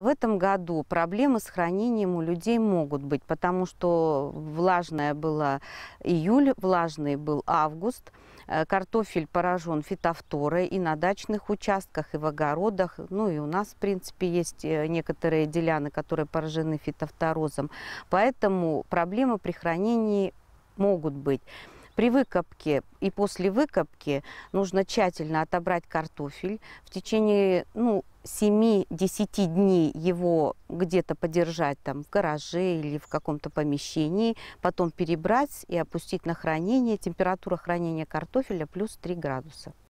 В этом году проблемы с хранением у людей могут быть, потому что влажная была июль, влажный был август. Э, картофель поражен фитофторой и на дачных участках, и в огородах. Ну и у нас, в принципе, есть э, некоторые деляны, которые поражены фитофторозом. Поэтому проблемы при хранении могут быть. При выкопке и после выкопки нужно тщательно отобрать картофель в течение, ну, 7-10 дней его где-то подержать там в гараже или в каком-то помещении, потом перебрать и опустить на хранение. Температура хранения картофеля плюс 3 градуса.